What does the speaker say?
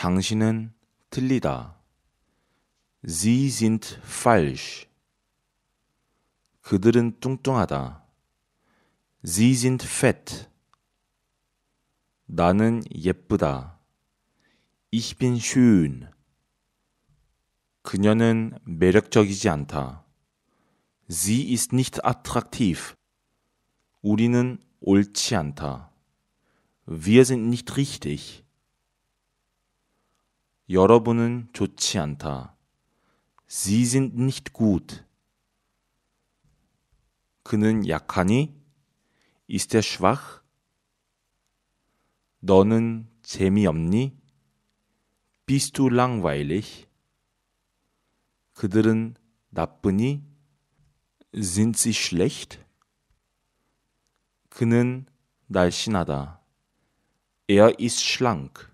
당신은 틀리다. Sie sind falsch. 그들은 뚱뚱하다. Sie sind fett. 나는 예쁘다. Ich bin schön. 그녀는 매력적이지 않다. Sie ist nicht attraktiv. 우리는 옳지 않다. Wir sind nicht richtig. 여러분은 좋지 않다. Sie sind nicht gut. 그는 약하니? Ist er schwach? 너는 재미없니? Bist du langweilig? 그들은 나쁘니? Sind sie schlecht? 그는 날씬하다. Er ist schlank.